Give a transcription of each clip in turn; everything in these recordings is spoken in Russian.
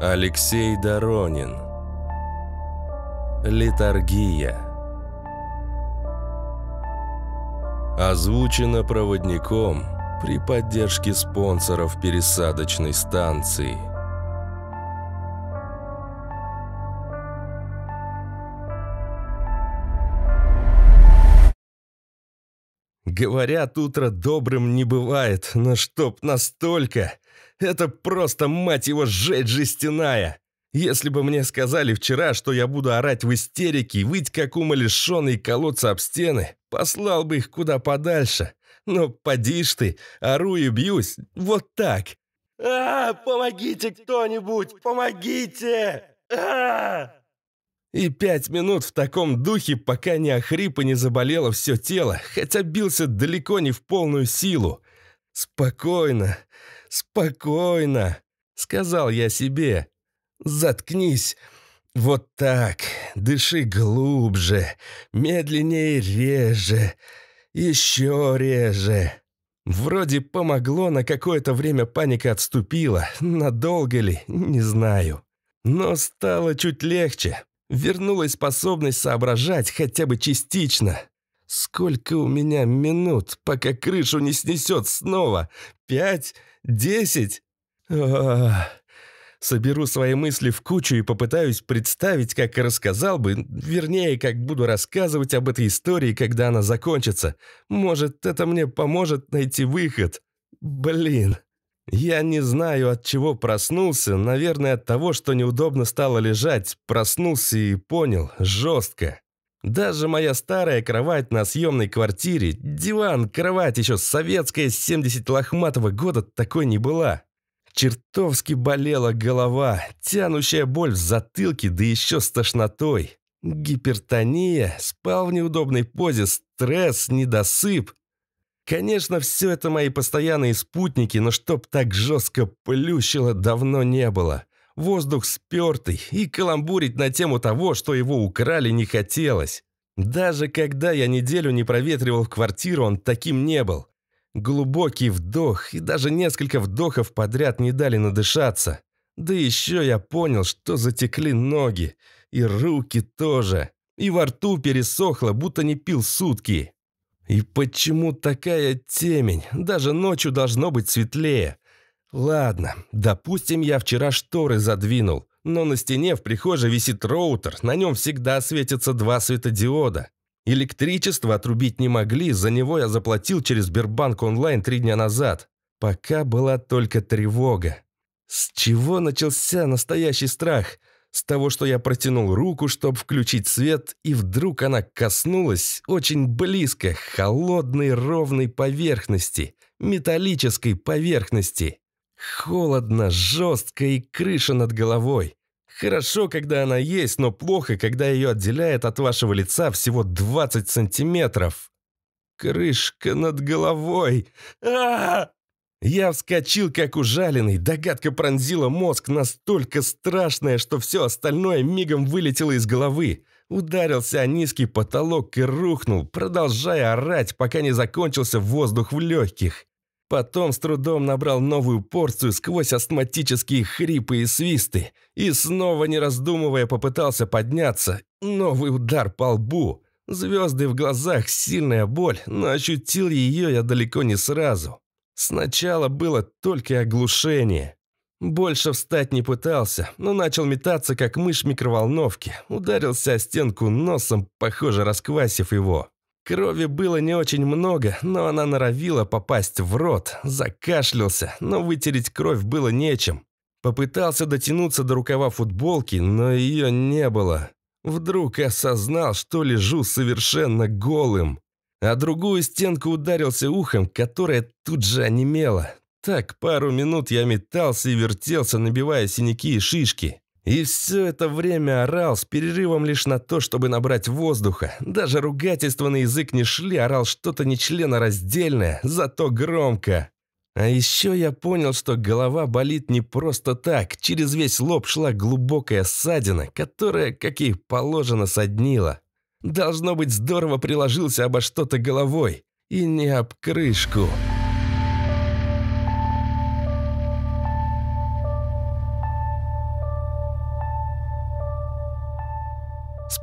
Алексей Доронин Литаргия Озвучено проводником при поддержке спонсоров пересадочной станции. Говорят, утро добрым не бывает, но чтоб настолько... Это просто, мать его, жесть жестяная. Если бы мне сказали вчера, что я буду орать в истерике, выть как умалишенный и колоться об стены, послал бы их куда подальше. Но поди ж ты, ору и бьюсь, вот так. А, помогите кто-нибудь, помогите! А! И пять минут в таком духе, пока не охрип и не заболело все тело, хотя бился далеко не в полную силу. Спокойно, спокойно», — сказал я себе. «Заткнись. Вот так. Дыши глубже, медленнее, реже, еще реже». Вроде помогло, на какое-то время паника отступила. Надолго ли, не знаю. Но стало чуть легче. Вернулась способность соображать хотя бы частично. Сколько у меня минут, пока крышу не снесет снова? Пять? Десять? Соберу свои мысли в кучу и попытаюсь представить, как рассказал бы, вернее, как буду рассказывать об этой истории, когда она закончится. Может, это мне поможет найти выход. Блин. Я не знаю, от чего проснулся, наверное, от того, что неудобно стало лежать. Проснулся и понял, жестко. Даже моя старая кровать на съемной квартире, диван, кровать еще советская, 70 лохматого года, такой не была. Чертовски болела голова, тянущая боль в затылке, да еще с тошнотой. Гипертония, спал в неудобной позе, стресс, недосып. Конечно, все это мои постоянные спутники, но чтоб так жестко плющило, давно не было. Воздух спертый, и каламбурить на тему того, что его украли, не хотелось. Даже когда я неделю не проветривал в квартиру, он таким не был. Глубокий вдох и даже несколько вдохов подряд не дали надышаться. Да еще я понял, что затекли ноги. И руки тоже. И во рту пересохло, будто не пил сутки. И почему такая темень? Даже ночью должно быть светлее. Ладно, допустим, я вчера шторы задвинул, но на стене в прихожей висит роутер, на нем всегда светятся два светодиода. Электричество отрубить не могли, за него я заплатил через Сбербанк онлайн три дня назад. Пока была только тревога. С чего начался настоящий страх? С того, что я протянул руку, чтобы включить свет, и вдруг она коснулась очень близко холодной ровной поверхности, металлической поверхности. Холодно, жестко и крыша над головой. Хорошо, когда она есть, но плохо, когда ее отделяет от вашего лица всего 20 сантиметров. Крышка над головой. А -а -а! Я вскочил, как ужаленный. Догадка пронзила мозг, настолько страшная, что все остальное мигом вылетело из головы. Ударился о низкий потолок и рухнул, продолжая орать, пока не закончился воздух в легких. Потом с трудом набрал новую порцию сквозь астматические хрипы и свисты и снова, не раздумывая, попытался подняться. Новый удар по лбу. Звезды в глазах, сильная боль, но ощутил ее я далеко не сразу. Сначала было только оглушение. Больше встать не пытался, но начал метаться, как мышь микроволновки. Ударился о стенку носом, похоже, расквасив его. Крови было не очень много, но она норовила попасть в рот, закашлялся, но вытереть кровь было нечем. Попытался дотянуться до рукава футболки, но ее не было. Вдруг осознал, что лежу совершенно голым. А другую стенку ударился ухом, которое тут же онемело. Так пару минут я метался и вертелся, набивая синяки и шишки. И все это время орал с перерывом лишь на то, чтобы набрать воздуха. Даже ругательства на язык не шли, орал что-то нечленораздельное, зато громко. А еще я понял, что голова болит не просто так. Через весь лоб шла глубокая ссадина, которая, как и положено, соднила. Должно быть, здорово приложился обо что-то головой. И не об крышку.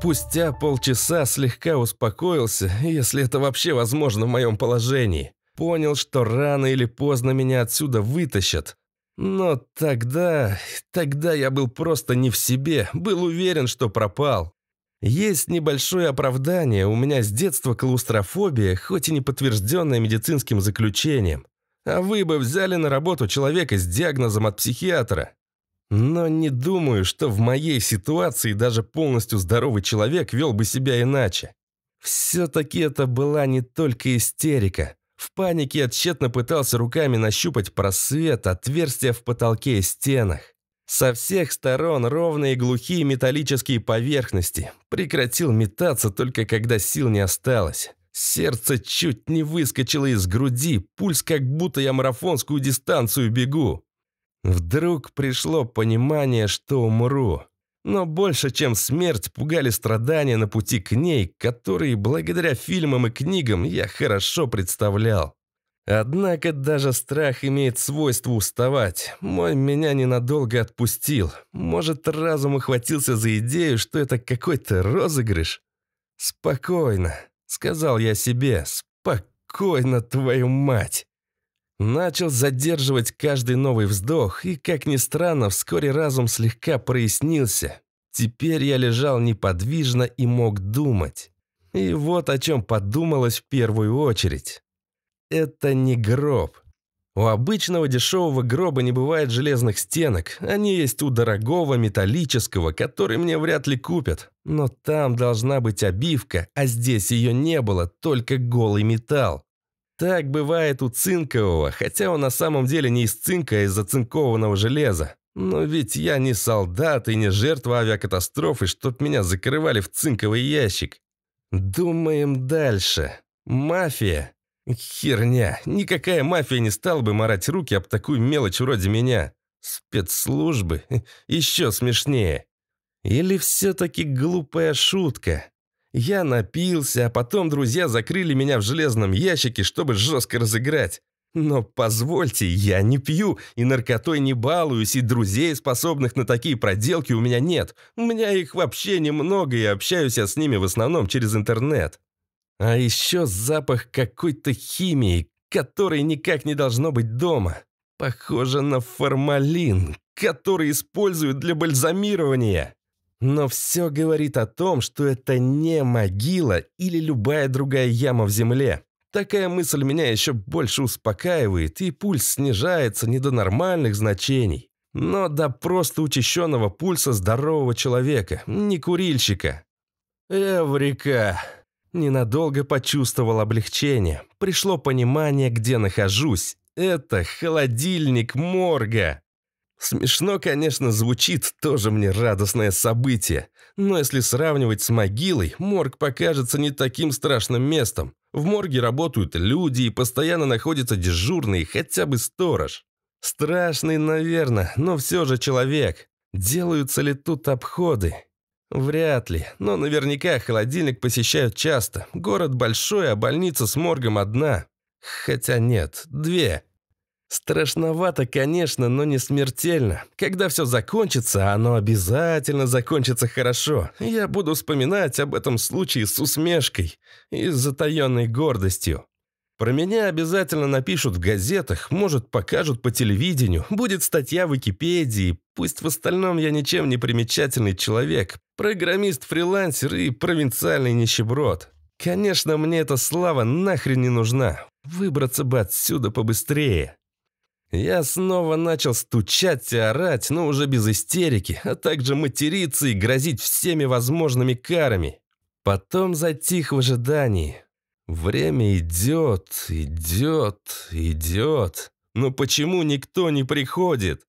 Спустя полчаса слегка успокоился, если это вообще возможно в моем положении. Понял, что рано или поздно меня отсюда вытащат. Но тогда... тогда я был просто не в себе, был уверен, что пропал. Есть небольшое оправдание, у меня с детства клаустрофобия, хоть и не подтвержденная медицинским заключением. А вы бы взяли на работу человека с диагнозом от психиатра. Но не думаю, что в моей ситуации даже полностью здоровый человек вел бы себя иначе. Все-таки это была не только истерика. В панике я тщетно пытался руками нащупать просвет, отверстия в потолке и стенах. Со всех сторон ровные глухие металлические поверхности. Прекратил метаться только когда сил не осталось. Сердце чуть не выскочило из груди, пульс как будто я марафонскую дистанцию бегу. Вдруг пришло понимание, что умру. Но больше, чем смерть, пугали страдания на пути к ней, которые, благодаря фильмам и книгам, я хорошо представлял. Однако даже страх имеет свойство уставать. Мой меня ненадолго отпустил. Может, разум ухватился за идею, что это какой-то розыгрыш? «Спокойно», — сказал я себе, — «спокойно, твою мать». Начал задерживать каждый новый вздох, и, как ни странно, вскоре разум слегка прояснился. Теперь я лежал неподвижно и мог думать. И вот о чем подумалось в первую очередь. Это не гроб. У обычного дешевого гроба не бывает железных стенок. Они есть у дорогого металлического, который мне вряд ли купят. Но там должна быть обивка, а здесь ее не было, только голый металл. Так бывает у цинкового, хотя он на самом деле не из цинка, а из зацинкованного железа. Но ведь я не солдат и не жертва авиакатастрофы, чтоб меня закрывали в цинковый ящик. Думаем дальше. Мафия. Херня. Никакая мафия не стала бы марать руки об такую мелочь вроде меня. Спецслужбы. Еще смешнее. Или все-таки глупая шутка. Я напился, а потом друзья закрыли меня в железном ящике, чтобы жестко разыграть. Но позвольте, я не пью, и наркотой не балуюсь, и друзей, способных на такие проделки, у меня нет. У меня их вообще немного, и общаюсь я с ними в основном через интернет. А еще запах какой-то химии, которой никак не должно быть дома. Похоже на формалин, который используют для бальзамирования. Но все говорит о том, что это не могила или любая другая яма в земле. Такая мысль меня еще больше успокаивает, и пульс снижается не до нормальных значений, но до просто учащенного пульса здорового человека, не курильщика. «Эврика!» Ненадолго почувствовал облегчение. Пришло понимание, где нахожусь. Это холодильник морга. Смешно, конечно, звучит, тоже мне радостное событие. Но если сравнивать с могилой, морг покажется не таким страшным местом. В морге работают люди и постоянно находятся дежурные, хотя бы сторож. Страшный, наверное, но все же человек. Делаются ли тут обходы? Вряд ли, но наверняка холодильник посещают часто. Город большой, а больница с моргом одна. Хотя нет, две. Страшновато, конечно, но не смертельно. Когда все закончится, оно обязательно закончится хорошо. Я буду вспоминать об этом случае с усмешкой и с затаенной гордостью. Про меня обязательно напишут в газетах, может, покажут по телевидению, будет статья в Википедии, пусть в остальном я ничем не примечательный человек, программист-фрилансер и провинциальный нищеброд. Конечно, мне эта слава нахрен не нужна. Выбраться бы отсюда побыстрее. Я снова начал стучать и орать, но уже без истерики, а также материться и грозить всеми возможными карами. Потом затих в ожидании. Время идет, идет, идет. Но почему никто не приходит?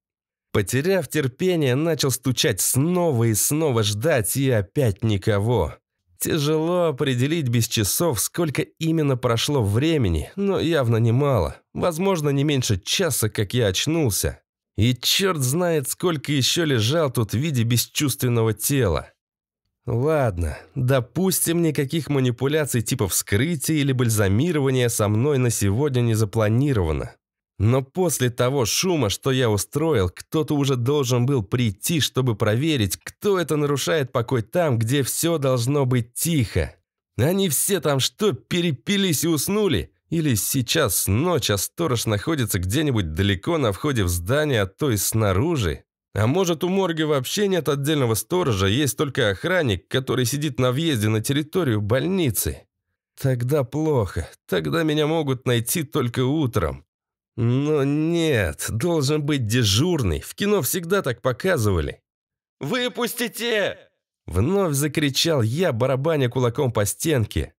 Потеряв терпение, начал стучать снова и снова ждать, и опять никого. Тяжело определить без часов, сколько именно прошло времени, но явно немало. Возможно, не меньше часа, как я очнулся. И черт знает, сколько еще лежал тут в виде бесчувственного тела. Ладно, допустим, никаких манипуляций типа вскрытия или бальзамирования со мной на сегодня не запланировано. Но после того шума, что я устроил, кто-то уже должен был прийти, чтобы проверить, кто это нарушает покой там, где все должно быть тихо. Они все там что, перепились и уснули? Или сейчас ночь, а сторож находится где-нибудь далеко на входе в здание, а то и снаружи? А может, у морги вообще нет отдельного сторожа, есть только охранник, который сидит на въезде на территорию больницы? Тогда плохо. Тогда меня могут найти только утром. Но нет, должен быть дежурный. В кино всегда так показывали. «Выпустите!» Вновь закричал я, барабаня кулаком по стенке.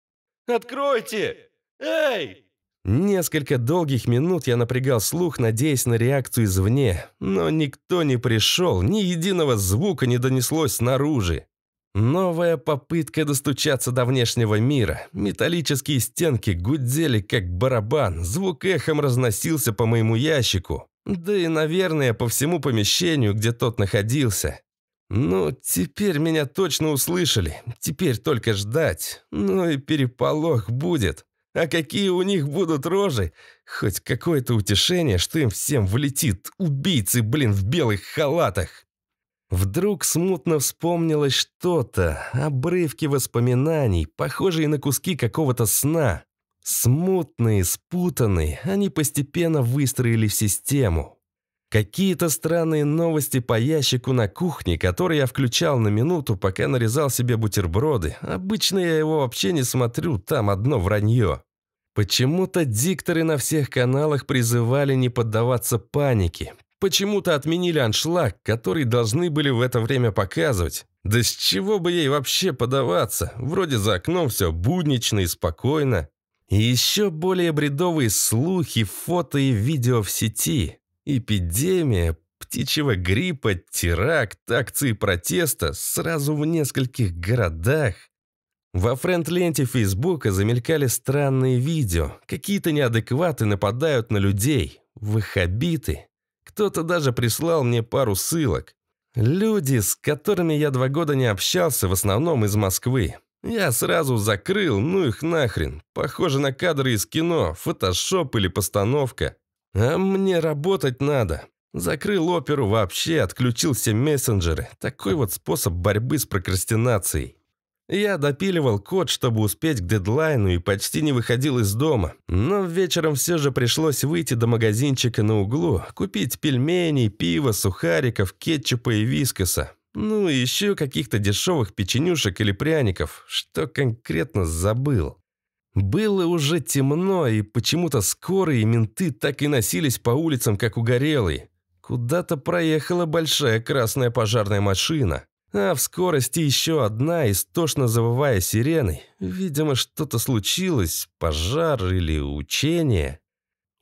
«Откройте!» Эй!» Несколько долгих минут я напрягал слух, надеясь на реакцию извне, но никто не пришел, ни единого звука не донеслось снаружи. Новая попытка достучаться до внешнего мира. Металлические стенки гудели, как барабан, звук эхом разносился по моему ящику, да и, наверное, по всему помещению, где тот находился. Ну, теперь меня точно услышали, теперь только ждать, ну и переполох будет. А какие у них будут рожи? Хоть какое-то утешение, что им всем влетит. Убийцы, блин, в белых халатах. Вдруг смутно вспомнилось что-то, обрывки воспоминаний, похожие на куски какого-то сна. Смутные, спутанные, они постепенно выстроились в систему, Какие-то странные новости по ящику на кухне, который я включал на минуту, пока нарезал себе бутерброды. Обычно я его вообще не смотрю, там одно вранье. Почему-то дикторы на всех каналах призывали не поддаваться панике. Почему-то отменили аншлаг, который должны были в это время показывать. Да с чего бы ей вообще подаваться? Вроде за окном все буднично и спокойно. И еще более бредовые слухи, фото и видео в сети. Эпидемия, птичьего гриппа, теракт, акции протеста сразу в нескольких городах. Во френд-ленте Фейсбука замелькали странные видео. Какие-то неадекваты нападают на людей. Ваххабиты. Кто-то даже прислал мне пару ссылок. Люди, с которыми я два года не общался, в основном из Москвы. Я сразу закрыл, ну их нахрен. Похоже на кадры из кино, фотошоп или постановка. А мне работать надо. Закрыл оперу вообще, отключил все мессенджеры. Такой вот способ борьбы с прокрастинацией. Я допиливал код, чтобы успеть к дедлайну и почти не выходил из дома, но вечером все же пришлось выйти до магазинчика на углу, купить пельмени, пиво, сухариков, кетчупа и вискоса. Ну и еще каких-то дешевых печенюшек или пряников, что конкретно забыл. Было уже темно, и почему-то скорые менты так и носились по улицам, как угорелые. Куда-то проехала большая красная пожарная машина, а в скорости еще одна, истошно завывая сиреной. Видимо, что-то случилось, пожар или учение.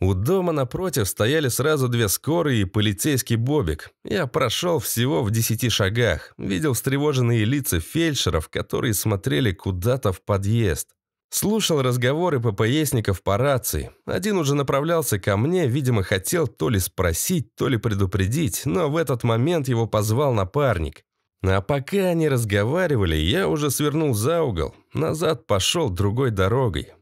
У дома напротив стояли сразу две скорые и полицейский Бобик. Я прошел всего в десяти шагах, видел встревоженные лица фельдшеров, которые смотрели куда-то в подъезд. Слушал разговоры ППСников по рации. Один уже направлялся ко мне, видимо, хотел то ли спросить, то ли предупредить, но в этот момент его позвал напарник. А пока они разговаривали, я уже свернул за угол. Назад пошел другой дорогой.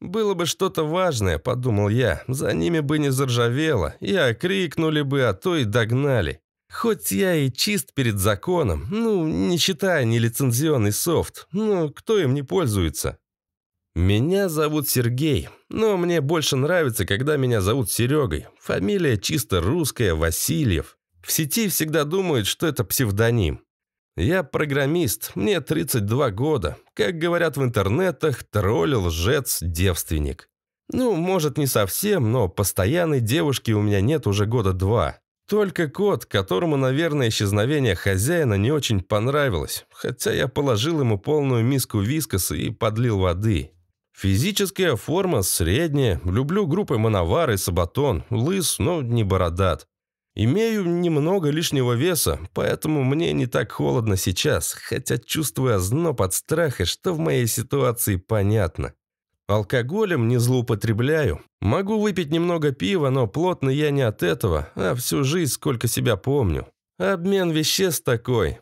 «Было бы что-то важное», — подумал я, — «за ними бы не заржавело, и окрикнули бы, а то и догнали. Хоть я и чист перед законом, ну, не считая нелицензионный софт, ну, кто им не пользуется?» «Меня зовут Сергей, но мне больше нравится, когда меня зовут Серегой. Фамилия чисто русская, Васильев. В сети всегда думают, что это псевдоним. Я программист, мне 32 года. Как говорят в интернетах, тролль, лжец, девственник. Ну, может, не совсем, но постоянной девушки у меня нет уже года два. Только кот, которому, наверное, исчезновение хозяина не очень понравилось, хотя я положил ему полную миску вискаса и подлил воды. Физическая форма средняя, люблю группы Мановар и Сабатон, лыс, но не бородат. Имею немного лишнего веса, поэтому мне не так холодно сейчас, хотя чувствую озноб от страха, что в моей ситуации понятно. Алкоголем не злоупотребляю. Могу выпить немного пива, но плотно я не от этого, а всю жизнь, сколько себя помню. Обмен веществ такой.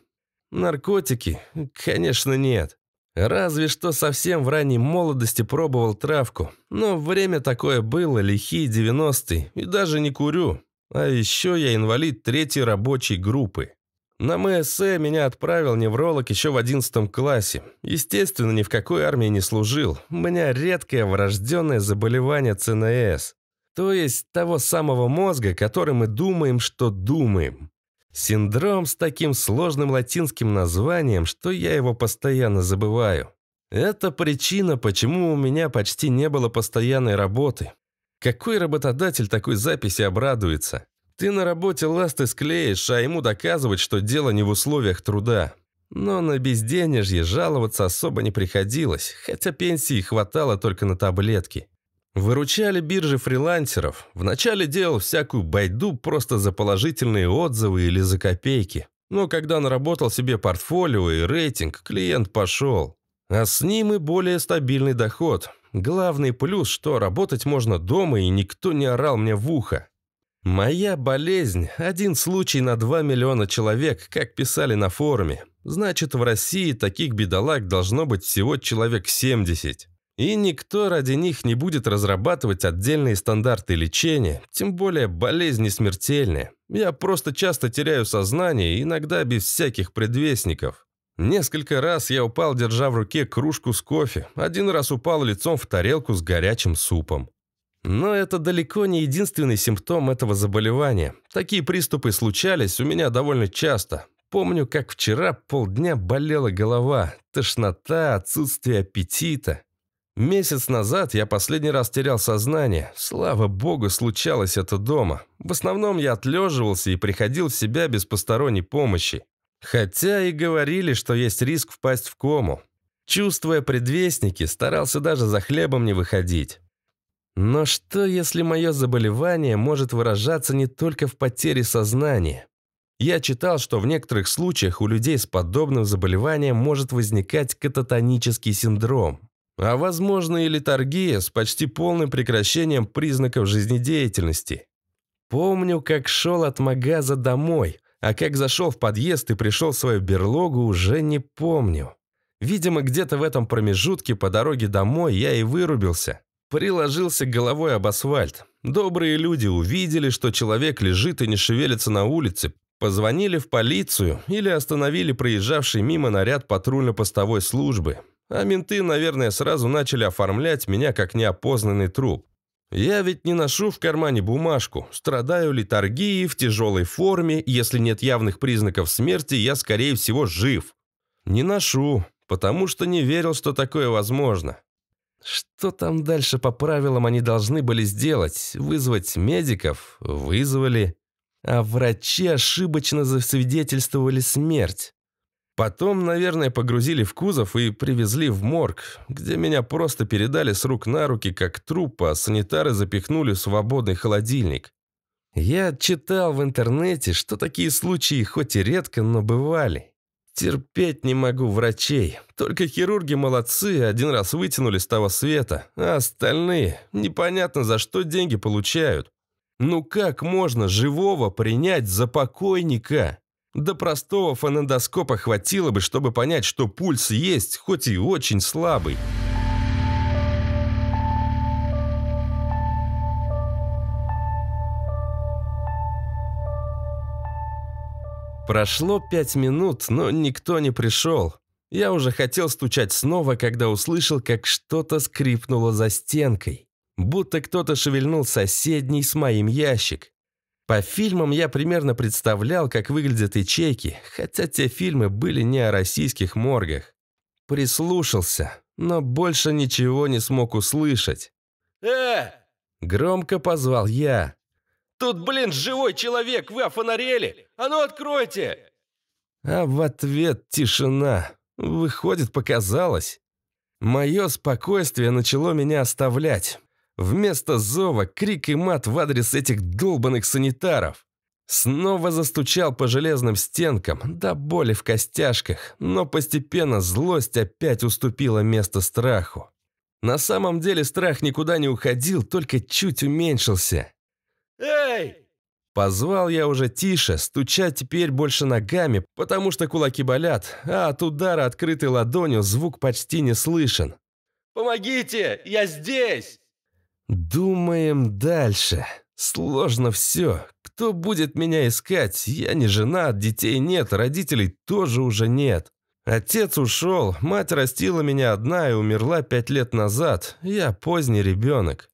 Наркотики? Конечно, нет. Разве что совсем в ранней молодости пробовал травку. Но время такое было, лихие 90-е, и даже не курю. А еще я инвалид третьей рабочей группы. На МСЭ меня отправил невролог еще в 11 классе. Естественно, ни в какой армии не служил. У меня редкое врожденное заболевание ЦНС. То есть того самого мозга, который мы думаем, что думаем. Синдром с таким сложным латинским названием, что я его постоянно забываю. Это причина, почему у меня почти не было постоянной работы. Какой работодатель такой записи обрадуется? Ты на работе ласты склеишь, а ему доказывать, что дело не в условиях труда. Но на безденежье жаловаться особо не приходилось, хотя пенсии хватало только на таблетки. Выручали биржи фрилансеров. Вначале делал всякую байду просто за положительные отзывы или за копейки. Но когда наработал себе портфолио и рейтинг, клиент пошел. А с ним и более стабильный доход. Главный плюс, что работать можно дома, и никто не орал мне в ухо. «Моя болезнь – один случай на 2 миллиона человек, как писали на форуме. Значит, в России таких бедолаг должно быть всего человек 70. И никто ради них не будет разрабатывать отдельные стандарты лечения, тем более болезни смертельные. Я просто часто теряю сознание, иногда без всяких предвестников. Несколько раз я упал, держа в руке кружку с кофе, один раз упал лицом в тарелку с горячим супом. Но это далеко не единственный симптом этого заболевания. Такие приступы случались у меня довольно часто. Помню, как вчера полдня болела голова, тошнота, отсутствие аппетита. Месяц назад я последний раз терял сознание. Слава богу, случалось это дома. В основном я отлеживался и приходил в себя без посторонней помощи. Хотя и говорили, что есть риск впасть в кому. Чувствуя предвестники, старался даже за хлебом не выходить. Но что, если мое заболевание может выражаться не только в потере сознания? Я читал, что в некоторых случаях у людей с подобным заболеванием может возникать кататонический синдром а возможно и литургия с почти полным прекращением признаков жизнедеятельности. Помню, как шел от магаза домой, а как зашел в подъезд и пришел в свою берлогу, уже не помню. Видимо, где-то в этом промежутке по дороге домой я и вырубился. Приложился головой об асфальт. Добрые люди увидели, что человек лежит и не шевелится на улице, позвонили в полицию или остановили проезжавший мимо наряд патрульно-постовой службы. А менты, наверное, сразу начали оформлять меня как неопознанный труп. Я ведь не ношу в кармане бумажку, страдаю литургией, в тяжелой форме, если нет явных признаков смерти, я, скорее всего, жив. Не ношу, потому что не верил, что такое возможно. Что там дальше по правилам они должны были сделать? Вызвать медиков? Вызвали. А врачи ошибочно засвидетельствовали смерть. Потом, наверное, погрузили в кузов и привезли в морг, где меня просто передали с рук на руки, как труп, а санитары запихнули в свободный холодильник. Я читал в интернете, что такие случаи хоть и редко, но бывали. Терпеть не могу врачей. Только хирурги молодцы, один раз вытянули с того света, а остальные непонятно за что деньги получают. Ну как можно живого принять за покойника? До простого фонендоскопа хватило бы, чтобы понять, что пульс есть, хоть и очень слабый. Прошло пять минут, но никто не пришел. Я уже хотел стучать снова, когда услышал, как что-то скрипнуло за стенкой. Будто кто-то шевельнул соседний с моим ящик. По фильмам я примерно представлял, как выглядят ячейки, хотя те фильмы были не о российских моргах. Прислушался, но больше ничего не смог услышать. «Э!» – громко позвал я. «Тут, блин, живой человек, вы офонарели! А ну откройте!» А в ответ тишина. Выходит, показалось. Мое спокойствие начало меня оставлять. Вместо зова крик и мат в адрес этих долбанных санитаров. Снова застучал по железным стенкам, до боли в костяшках, но постепенно злость опять уступила место страху. На самом деле страх никуда не уходил, только чуть уменьшился. «Эй!» Позвал я уже тише, стуча теперь больше ногами, потому что кулаки болят, а от удара открытой ладонью звук почти не слышен. «Помогите! Я здесь!» «Думаем дальше. Сложно все. Кто будет меня искать? Я не жена, детей нет, родителей тоже уже нет. Отец ушел, мать растила меня одна и умерла пять лет назад. Я поздний ребенок.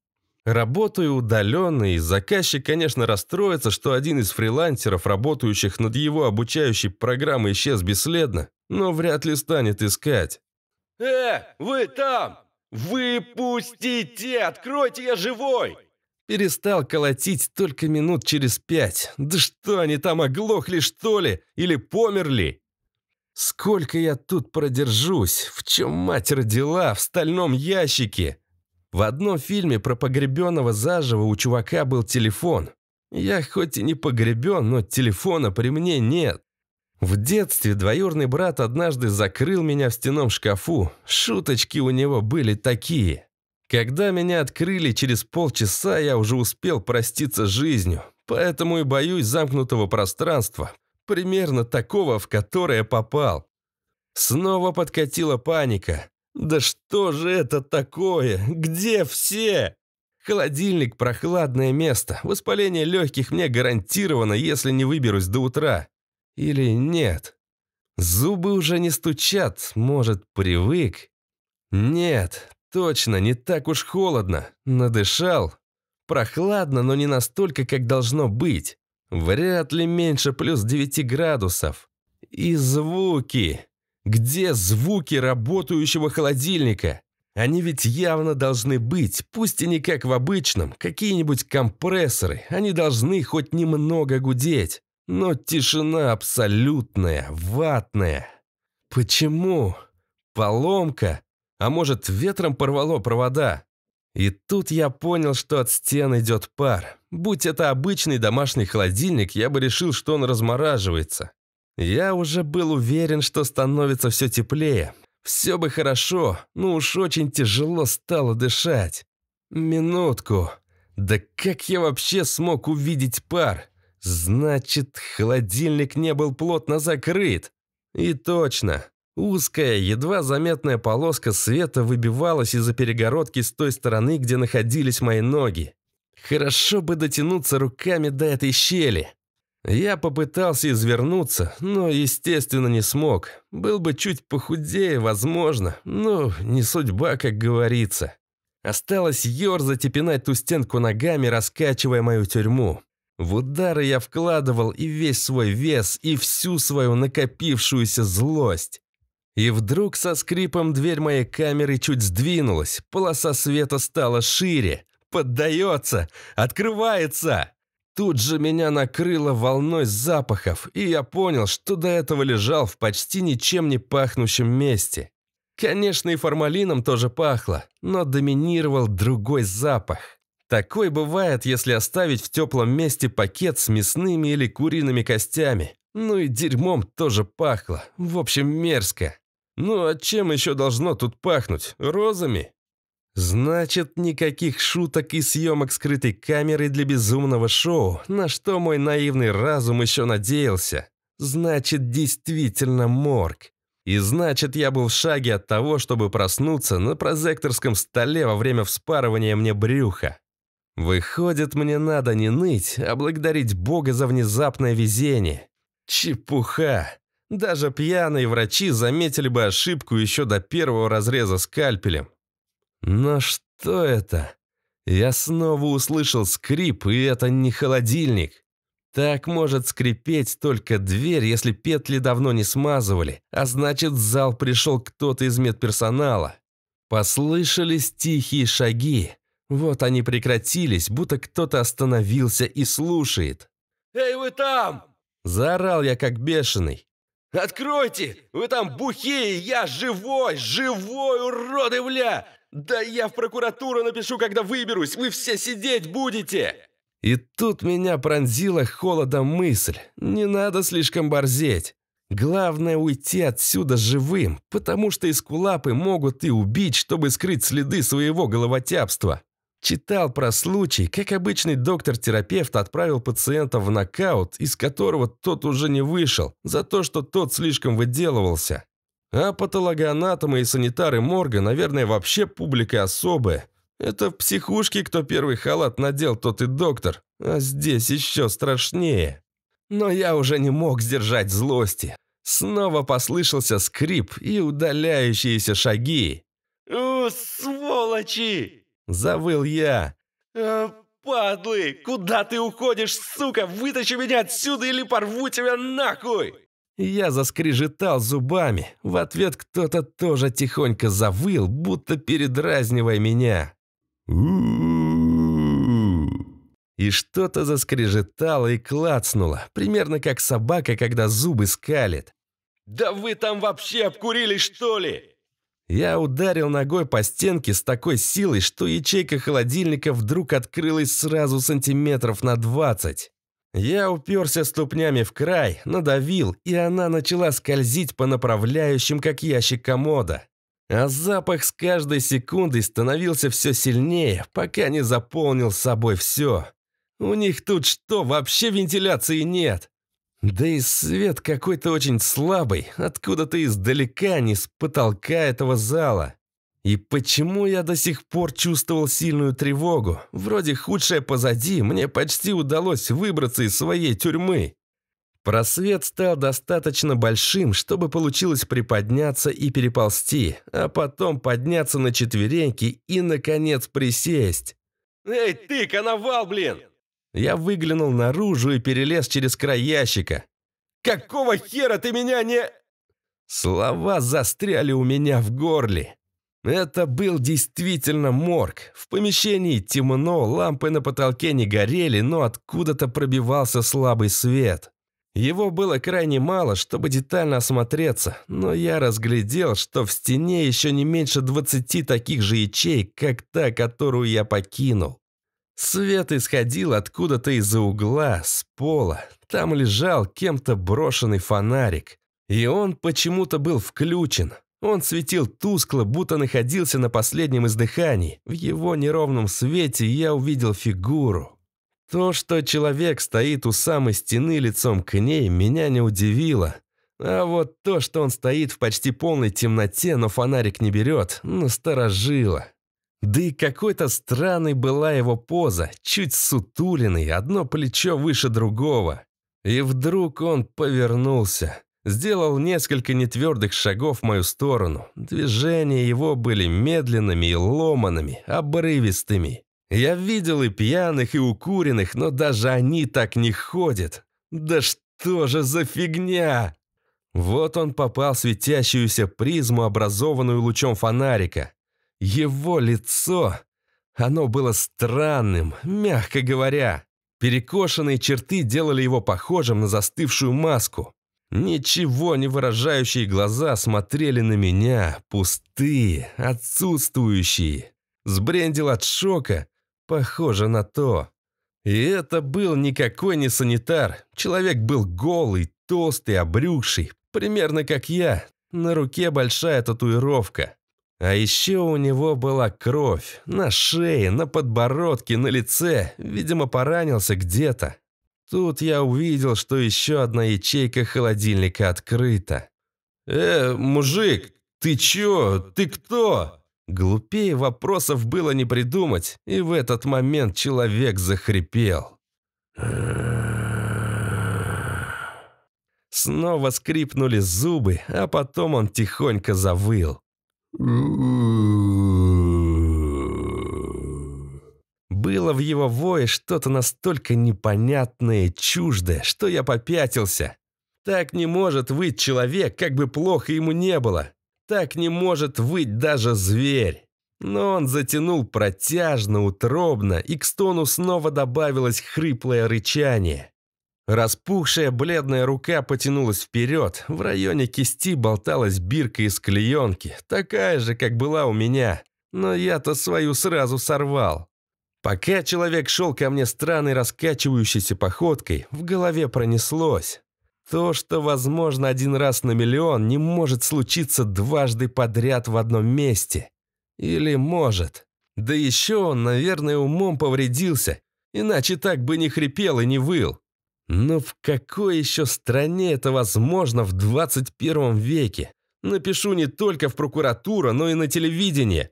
Работаю удаленно, и заказчик, конечно, расстроится, что один из фрилансеров, работающих над его обучающей программой, исчез бесследно, но вряд ли станет искать. «Э, вы там!» «Выпустите! Откройте, я живой!» Перестал колотить только минут через пять. Да что они там, оглохли что ли? Или померли? Сколько я тут продержусь? В чем мать дела В стальном ящике? В одном фильме про погребенного заживо у чувака был телефон. Я хоть и не погребен, но телефона при мне нет. В детстве двоюрный брат однажды закрыл меня в стенном шкафу. Шуточки у него были такие. Когда меня открыли через полчаса, я уже успел проститься с жизнью. Поэтому и боюсь замкнутого пространства. Примерно такого, в которое попал. Снова подкатила паника. «Да что же это такое? Где все?» Холодильник – прохладное место. Воспаление легких мне гарантировано, если не выберусь до утра. Или нет? Зубы уже не стучат, может, привык? Нет, точно, не так уж холодно. Надышал. Прохладно, но не настолько, как должно быть. Вряд ли меньше плюс 9 градусов. И звуки. Где звуки работающего холодильника? Они ведь явно должны быть, пусть и не как в обычном, какие-нибудь компрессоры, они должны хоть немного гудеть. Но тишина абсолютная, ватная. Почему? Поломка? А может, ветром порвало провода? И тут я понял, что от стен идет пар. Будь это обычный домашний холодильник, я бы решил, что он размораживается. Я уже был уверен, что становится все теплее. Все бы хорошо, но уж очень тяжело стало дышать. Минутку. Да как я вообще смог увидеть пар? Значит, холодильник не был плотно закрыт. И точно. Узкая, едва заметная полоска света выбивалась из-за перегородки с той стороны, где находились мои ноги. Хорошо бы дотянуться руками до этой щели. Я попытался извернуться, но, естественно, не смог. Был бы чуть похудее, возможно, но не судьба, как говорится. Осталось ерзать и пинать ту стенку ногами, раскачивая мою тюрьму. В удары я вкладывал и весь свой вес, и всю свою накопившуюся злость. И вдруг со скрипом дверь моей камеры чуть сдвинулась, полоса света стала шире, поддается, открывается. Тут же меня накрыло волной запахов, и я понял, что до этого лежал в почти ничем не пахнущем месте. Конечно, и формалином тоже пахло, но доминировал другой запах. Такой бывает, если оставить в теплом месте пакет с мясными или куриными костями. Ну и дерьмом тоже пахло. В общем, мерзко. Ну а чем еще должно тут пахнуть? Розами? Значит, никаких шуток и съемок скрытой камеры для безумного шоу, на что мой наивный разум еще надеялся. Значит, действительно морг. И значит, я был в шаге от того, чтобы проснуться на прозекторском столе во время вспарывания мне брюха. Выходит, мне надо не ныть, а благодарить Бога за внезапное везение. Чепуха. Даже пьяные врачи заметили бы ошибку еще до первого разреза скальпелем. Но что это? Я снова услышал скрип, и это не холодильник. Так может скрипеть только дверь, если петли давно не смазывали, а значит, в зал пришел кто-то из медперсонала. Послышались тихие шаги, вот они прекратились, будто кто-то остановился и слушает. «Эй, вы там!» Заорал я как бешеный. «Откройте! Вы там бухие! Я живой! Живой, уроды, бля! Да я в прокуратуру напишу, когда выберусь! Вы все сидеть будете!» И тут меня пронзила холодом мысль. Не надо слишком борзеть. Главное уйти отсюда живым, потому что эскулапы могут и убить, чтобы скрыть следы своего головотяпства. Читал про случай, как обычный доктор-терапевт отправил пациента в нокаут, из которого тот уже не вышел, за то, что тот слишком выделывался. А патологоанатомы и санитары морга, наверное, вообще публика особая. Это в психушке, кто первый халат надел, тот и доктор. А здесь еще страшнее. Но я уже не мог сдержать злости. Снова послышался скрип и удаляющиеся шаги. «О, сволочи!» Завыл я. Э, «Падлы! Куда ты уходишь, сука? Вытащи меня отсюда или порву тебя нахуй!» Я заскрежетал зубами. В ответ кто-то тоже тихонько завыл, будто передразнивая меня. И что-то заскрежетало и клацнуло, примерно как собака, когда зубы скалит. «Да вы там вообще обкурились, что ли?» Я ударил ногой по стенке с такой силой, что ячейка холодильника вдруг открылась сразу сантиметров на 20. Я уперся ступнями в край, надавил, и она начала скользить по направляющим, как ящик комода. А запах с каждой секундой становился все сильнее, пока не заполнил собой все. У них тут что, вообще вентиляции нет? Да и свет какой-то очень слабый, откуда-то издалека, а не с потолка этого зала. И почему я до сих пор чувствовал сильную тревогу? Вроде худшее позади, мне почти удалось выбраться из своей тюрьмы. Просвет стал достаточно большим, чтобы получилось приподняться и переползти, а потом подняться на четвереньки и, наконец, присесть. «Эй, ты, коновал, блин!» Я выглянул наружу и перелез через край ящика. «Какого хера ты меня не...» Слова застряли у меня в горле. Это был действительно морг. В помещении темно, лампы на потолке не горели, но откуда-то пробивался слабый свет. Его было крайне мало, чтобы детально осмотреться, но я разглядел, что в стене еще не меньше 20 таких же ячеек, как та, которую я покинул. Свет исходил откуда-то из-за угла, с пола. Там лежал кем-то брошенный фонарик. И он почему-то был включен. Он светил тускло, будто находился на последнем издыхании. В его неровном свете я увидел фигуру. То, что человек стоит у самой стены лицом к ней, меня не удивило. А вот то, что он стоит в почти полной темноте, но фонарик не берет, насторожило. Да и какой-то странной была его поза, чуть сутулиной, одно плечо выше другого. И вдруг он повернулся. Сделал несколько нетвердых шагов в мою сторону. Движения его были медленными и ломанными, обрывистыми. Я видел и пьяных, и укуренных, но даже они так не ходят. Да что же за фигня? Вот он попал в светящуюся призму, образованную лучом фонарика. Его лицо... Оно было странным, мягко говоря. Перекошенные черты делали его похожим на застывшую маску. Ничего не выражающие глаза смотрели на меня, пустые, отсутствующие. Сбрендил от шока, похоже на то. И это был никакой не санитар. Человек был голый, толстый, обрюкший, примерно как я. На руке большая татуировка. А еще у него была кровь на шее, на подбородке, на лице. Видимо, поранился где-то. Тут я увидел, что еще одна ячейка холодильника открыта. «Э, мужик, ты че, Ты кто?» Глупее вопросов было не придумать, и в этот момент человек захрипел. Снова скрипнули зубы, а потом он тихонько завыл. Было в его вое что-то настолько непонятное, чуждое, что я попятился. Так не может выть человек, как бы плохо ему не было. Так не может выть даже зверь. Но он затянул протяжно, утробно, и к стону снова добавилось хриплое рычание. Распухшая бледная рука потянулась вперед, в районе кисти болталась бирка из клеенки, такая же, как была у меня, но я-то свою сразу сорвал. Пока человек шел ко мне странной раскачивающейся походкой, в голове пронеслось. То, что возможно один раз на миллион, не может случиться дважды подряд в одном месте. Или может. Да еще он, наверное, умом повредился, иначе так бы не хрипел и не выл. Но в какой еще стране это возможно в 21 веке? Напишу не только в прокуратуру, но и на телевидении.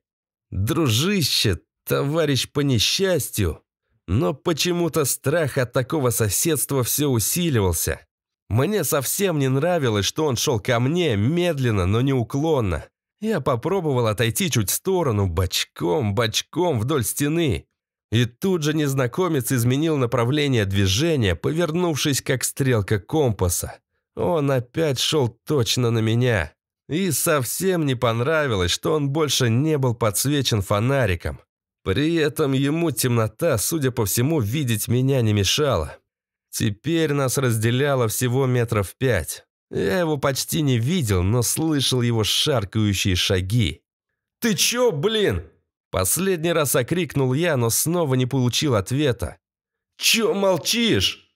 Дружище, товарищ по несчастью. Но почему-то страх от такого соседства все усиливался. Мне совсем не нравилось, что он шел ко мне медленно, но неуклонно. Я попробовал отойти чуть в сторону, бочком, бочком вдоль стены. И тут же незнакомец изменил направление движения, повернувшись как стрелка компаса. Он опять шел точно на меня. И совсем не понравилось, что он больше не был подсвечен фонариком. При этом ему темнота, судя по всему, видеть меня не мешала. Теперь нас разделяло всего метров пять. Я его почти не видел, но слышал его шаркающие шаги. «Ты чё, блин?» Последний раз окрикнул я, но снова не получил ответа. «Чё молчишь?»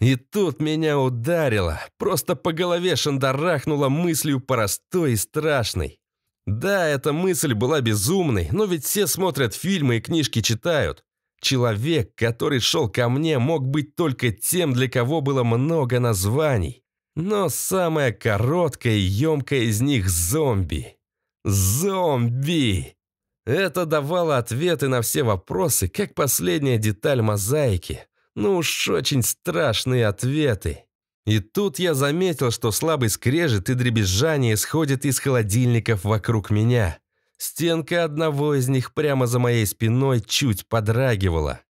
И тут меня ударило, просто по голове шандарахнуло мыслью простой и страшной. Да, эта мысль была безумной, но ведь все смотрят фильмы и книжки читают. Человек, который шел ко мне, мог быть только тем, для кого было много названий. Но самая короткая и емкая из них – зомби. Зомби! Это давало ответы на все вопросы, как последняя деталь мозаики. Ну уж очень страшные ответы. И тут я заметил, что слабый скрежет и дребезжание исходит из холодильников вокруг меня. Стенка одного из них прямо за моей спиной чуть подрагивала.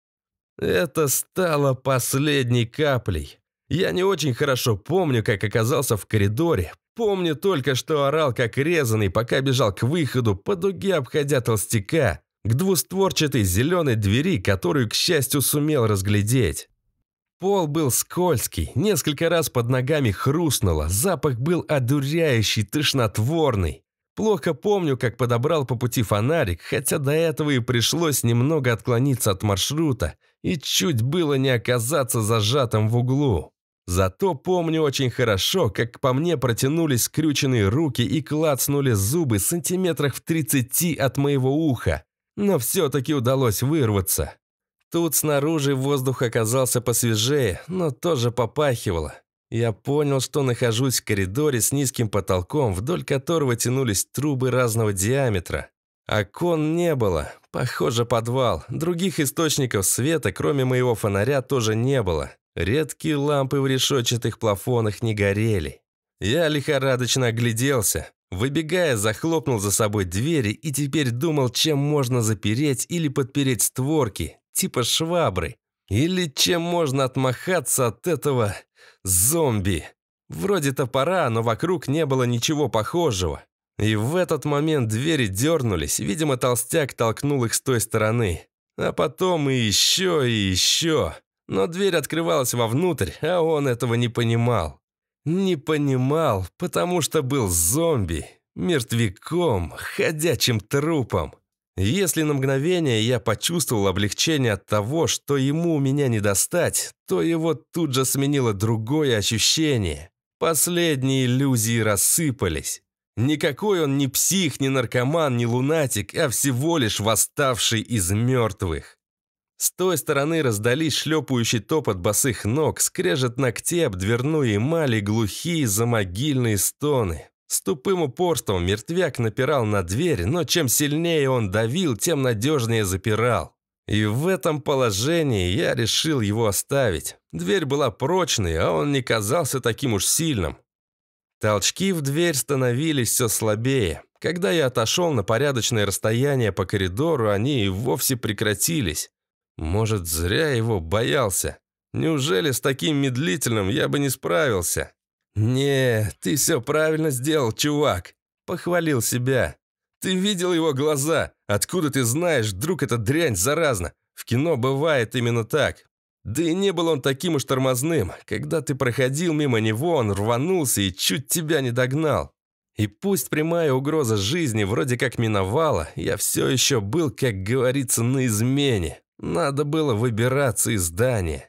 Это стало последней каплей. Я не очень хорошо помню, как оказался в коридоре, Помню только, что орал как резанный, пока бежал к выходу, по дуге обходя толстяка, к двустворчатой зеленой двери, которую, к счастью, сумел разглядеть. Пол был скользкий, несколько раз под ногами хрустнуло, запах был одуряющий, тошнотворный. Плохо помню, как подобрал по пути фонарик, хотя до этого и пришлось немного отклониться от маршрута и чуть было не оказаться зажатым в углу. Зато помню очень хорошо, как по мне протянулись скрюченные руки и клацнули зубы сантиметрах в 30 от моего уха. Но все-таки удалось вырваться. Тут снаружи воздух оказался посвежее, но тоже попахивало. Я понял, что нахожусь в коридоре с низким потолком, вдоль которого тянулись трубы разного диаметра. Окон не было. Похоже, подвал. Других источников света, кроме моего фонаря, тоже не было. Редкие лампы в решетчатых плафонах не горели. Я лихорадочно огляделся. Выбегая, захлопнул за собой двери и теперь думал, чем можно запереть или подпереть створки, типа швабры. Или чем можно отмахаться от этого зомби. Вроде топора, но вокруг не было ничего похожего. И в этот момент двери дернулись, видимо, толстяк толкнул их с той стороны. А потом и еще, и еще. Но дверь открывалась вовнутрь, а он этого не понимал. Не понимал, потому что был зомби, мертвяком, ходячим трупом. Если на мгновение я почувствовал облегчение от того, что ему у меня не достать, то его тут же сменило другое ощущение. Последние иллюзии рассыпались. Никакой он не псих, не наркоман, не лунатик, а всего лишь восставший из мертвых. С той стороны раздались шлепающий топот босых ног, скрежет ногтей об дверную эмаль и глухие замогильные стоны. С тупым упорством мертвяк напирал на дверь, но чем сильнее он давил, тем надежнее запирал. И в этом положении я решил его оставить. Дверь была прочной, а он не казался таким уж сильным. Толчки в дверь становились все слабее. Когда я отошел на порядочное расстояние по коридору, они и вовсе прекратились. Может, зря его боялся. Неужели с таким медлительным я бы не справился? «Не, ты все правильно сделал, чувак!» Похвалил себя. «Ты видел его глаза? Откуда ты знаешь, вдруг эта дрянь заразна? В кино бывает именно так. Да и не был он таким уж тормозным. Когда ты проходил мимо него, он рванулся и чуть тебя не догнал. И пусть прямая угроза жизни вроде как миновала, я все еще был, как говорится, на измене. Надо было выбираться из здания.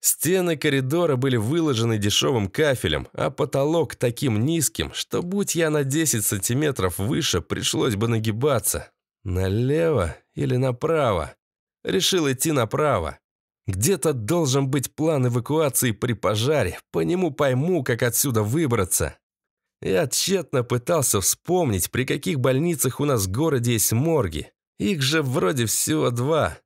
Стены коридора были выложены дешевым кафелем, а потолок таким низким, что будь я на 10 сантиметров выше, пришлось бы нагибаться. Налево или направо? Решил идти направо. Где-то должен быть план эвакуации при пожаре, по нему пойму, как отсюда выбраться. Я тщетно пытался вспомнить, при каких больницах у нас в городе есть морги. Их же вроде всего два.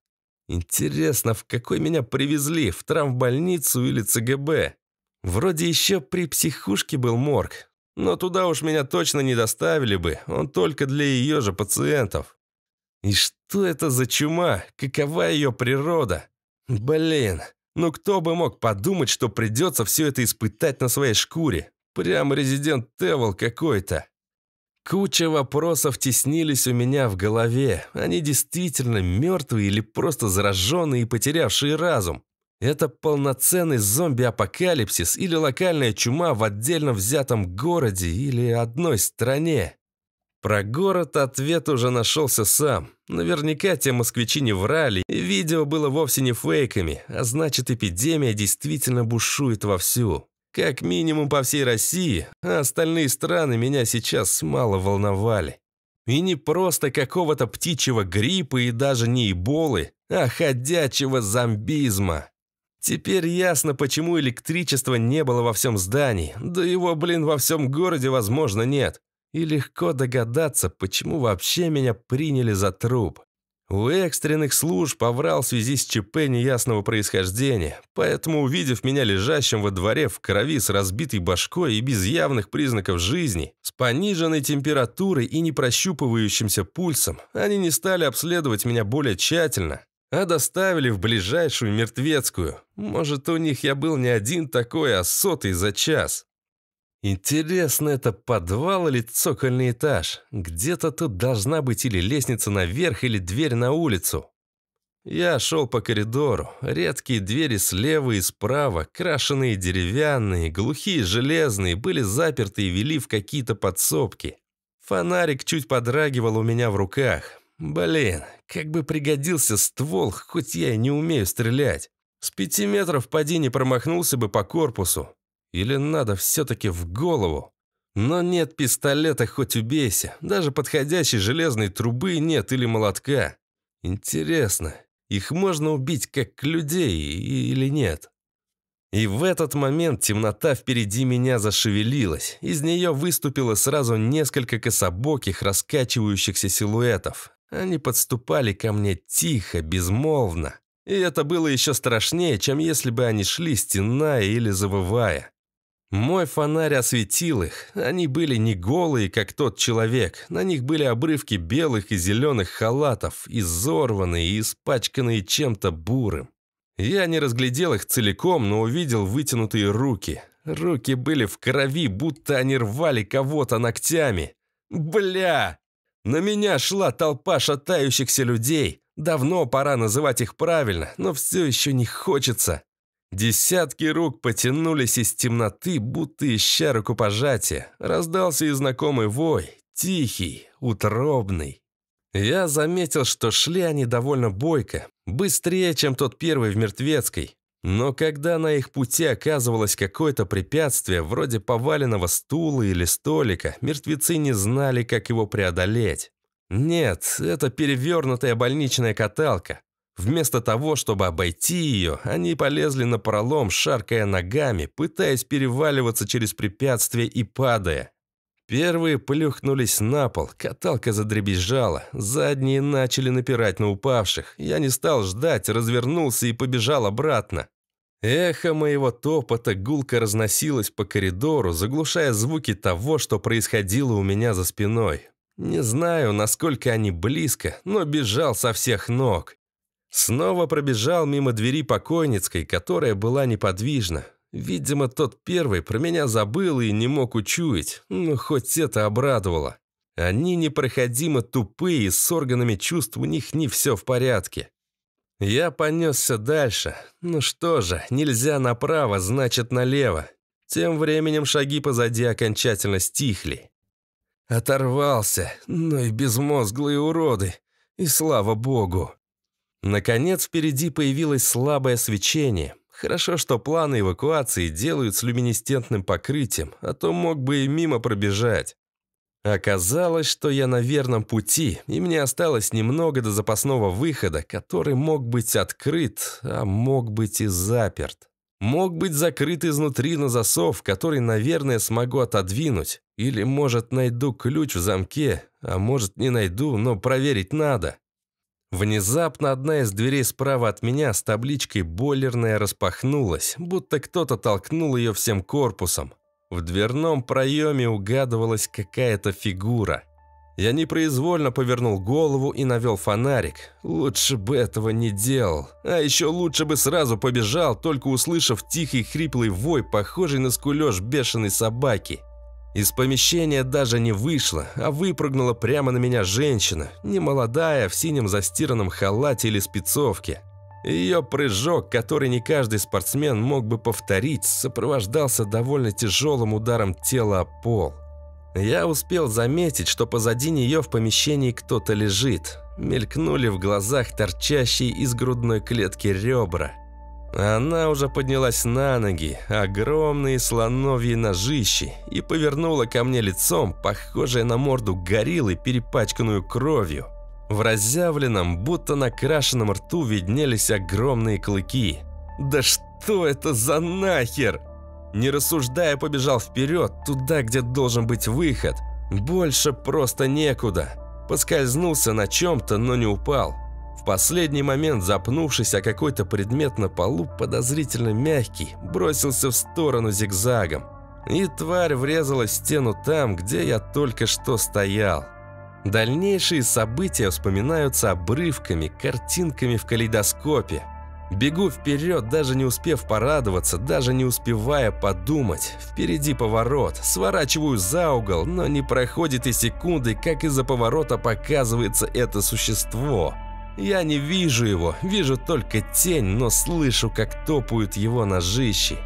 Интересно, в какой меня привезли, в травмбольницу или ЦГБ? Вроде еще при психушке был морг, но туда уж меня точно не доставили бы, он только для ее же пациентов. И что это за чума? Какова ее природа? Блин, ну кто бы мог подумать, что придется все это испытать на своей шкуре? Прям резидент Тевел какой-то. Куча вопросов теснились у меня в голове. Они действительно мертвые или просто зараженные и потерявшие разум? Это полноценный зомби-апокалипсис или локальная чума в отдельно взятом городе или одной стране? Про город ответ уже нашелся сам. Наверняка те москвичи не врали, и видео было вовсе не фейками, а значит эпидемия действительно бушует вовсю. Как минимум по всей России, а остальные страны меня сейчас мало волновали. И не просто какого-то птичьего гриппа и даже не эболы, а ходячего зомбизма. Теперь ясно, почему электричества не было во всем здании, да его, блин, во всем городе, возможно, нет. И легко догадаться, почему вообще меня приняли за труп. У экстренных служб поврал в связи с ЧП неясного происхождения, поэтому, увидев меня лежащим во дворе в крови с разбитой башкой и без явных признаков жизни, с пониженной температурой и непрощупывающимся пульсом, они не стали обследовать меня более тщательно, а доставили в ближайшую мертвецкую. Может, у них я был не один такой, а сотый за час. Интересно, это подвал или цокольный этаж? Где-то тут должна быть или лестница наверх, или дверь на улицу. Я шел по коридору. Редкие двери слева и справа, крашеные деревянные, глухие железные, были заперты и вели в какие-то подсобки. Фонарик чуть подрагивал у меня в руках. Блин, как бы пригодился ствол, хоть я и не умею стрелять. С пяти метров падение промахнулся бы по корпусу. Или надо все-таки в голову? Но нет пистолета, хоть убейся. Даже подходящей железной трубы нет или молотка. Интересно, их можно убить как людей или нет? И в этот момент темнота впереди меня зашевелилась. Из нее выступило сразу несколько кособоких, раскачивающихся силуэтов. Они подступали ко мне тихо, безмолвно. И это было еще страшнее, чем если бы они шли стеная или завывая. Мой фонарь осветил их. Они были не голые, как тот человек. На них были обрывки белых и зеленых халатов, изорванные и испачканные чем-то бурым. Я не разглядел их целиком, но увидел вытянутые руки. Руки были в крови, будто они рвали кого-то ногтями. Бля! На меня шла толпа шатающихся людей. Давно пора называть их правильно, но все еще не хочется. Десятки рук потянулись из темноты, будто ища рукопожатия. Раздался и знакомый вой, тихий, утробный. Я заметил, что шли они довольно бойко, быстрее, чем тот первый в Мертвецкой. Но когда на их пути оказывалось какое-то препятствие, вроде поваленного стула или столика, мертвецы не знали, как его преодолеть. Нет, это перевернутая больничная каталка. Вместо того, чтобы обойти ее, они полезли на пролом, шаркая ногами, пытаясь переваливаться через препятствие и падая. Первые плюхнулись на пол, каталка задребезжала, задние начали напирать на упавших. Я не стал ждать, развернулся и побежал обратно. Эхо моего топота гулко разносилось по коридору, заглушая звуки того, что происходило у меня за спиной. Не знаю, насколько они близко, но бежал со всех ног. Снова пробежал мимо двери покойницкой, которая была неподвижна. Видимо, тот первый про меня забыл и не мог учуять, но ну, хоть это обрадовало. Они непроходимо тупые, и с органами чувств у них не все в порядке. Я понесся дальше. Ну что же, нельзя направо, значит налево. Тем временем шаги позади окончательно стихли. Оторвался, ну и безмозглые уроды. И слава богу. Наконец впереди появилось слабое свечение. Хорошо, что планы эвакуации делают с люминесцентным покрытием, а то мог бы и мимо пробежать. Оказалось, что я на верном пути, и мне осталось немного до запасного выхода, который мог быть открыт, а мог быть и заперт. Мог быть закрыт изнутри на засов, который, наверное, смогу отодвинуть. Или, может, найду ключ в замке, а может, не найду, но проверить надо. Внезапно одна из дверей справа от меня с табличкой «Бойлерная» распахнулась, будто кто-то толкнул ее всем корпусом. В дверном проеме угадывалась какая-то фигура. Я непроизвольно повернул голову и навел фонарик. Лучше бы этого не делал. А еще лучше бы сразу побежал, только услышав тихий хриплый вой, похожий на скулеж бешеной собаки. Из помещения даже не вышла, а выпрыгнула прямо на меня женщина, немолодая, в синем застиранном халате или спецовке. Ее прыжок, который не каждый спортсмен мог бы повторить, сопровождался довольно тяжелым ударом тела о пол. Я успел заметить, что позади нее в помещении кто-то лежит. Мелькнули в глазах торчащие из грудной клетки ребра – она уже поднялась на ноги, огромные слоновьи ножищи, и повернула ко мне лицом, похожее на морду гориллы, перепачканную кровью. В разъявленном, будто накрашенном рту виднелись огромные клыки. «Да что это за нахер?» Не рассуждая, побежал вперед, туда, где должен быть выход. Больше просто некуда. Поскользнулся на чем-то, но не упал последний момент, запнувшись о какой-то предмет на полу, подозрительно мягкий, бросился в сторону зигзагом. И тварь врезалась в стену там, где я только что стоял. Дальнейшие события вспоминаются обрывками, картинками в калейдоскопе. Бегу вперед, даже не успев порадоваться, даже не успевая подумать. Впереди поворот, сворачиваю за угол, но не проходит и секунды, как из-за поворота показывается это существо. Я не вижу его, вижу только тень, но слышу, как топают его ножищи.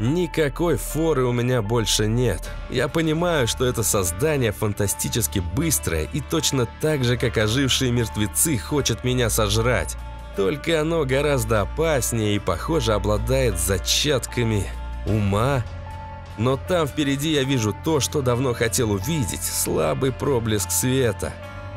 Никакой форы у меня больше нет. Я понимаю, что это создание фантастически быстрое и точно так же, как ожившие мертвецы, хочет меня сожрать. Только оно гораздо опаснее и, похоже, обладает зачатками ума. Но там впереди я вижу то, что давно хотел увидеть – слабый проблеск света.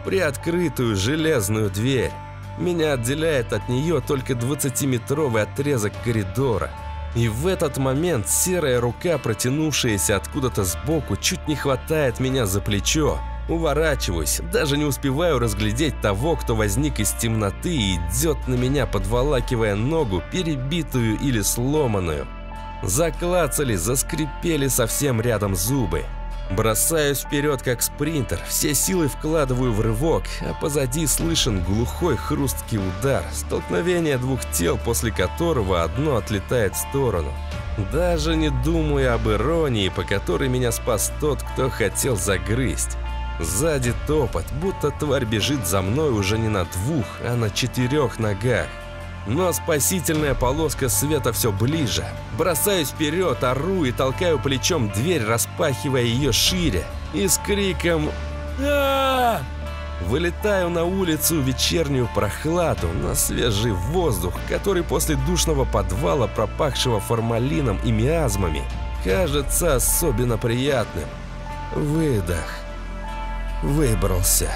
Приоткрытую железную дверь. Меня отделяет от нее только 20-метровый отрезок коридора. И в этот момент серая рука, протянувшаяся откуда-то сбоку, чуть не хватает меня за плечо. Уворачиваюсь, даже не успеваю разглядеть того, кто возник из темноты и идет на меня, подволакивая ногу, перебитую или сломанную. Заклацали, заскрипели совсем рядом зубы. Бросаюсь вперед, как спринтер, все силы вкладываю в рывок, а позади слышен глухой хрусткий удар, столкновение двух тел, после которого одно отлетает в сторону. Даже не думаю об иронии, по которой меня спас тот, кто хотел загрызть. Сзади топот, будто тварь бежит за мной уже не на двух, а на четырех ногах. Но спасительная полоска света все ближе. Бросаюсь вперед, ору и толкаю плечом дверь, распахивая ее шире. И с криком а Вылетаю на улицу в вечернюю прохладу, на свежий воздух, который после душного подвала, пропахшего формалином и миазмами, кажется особенно приятным. Выдох. Выбрался.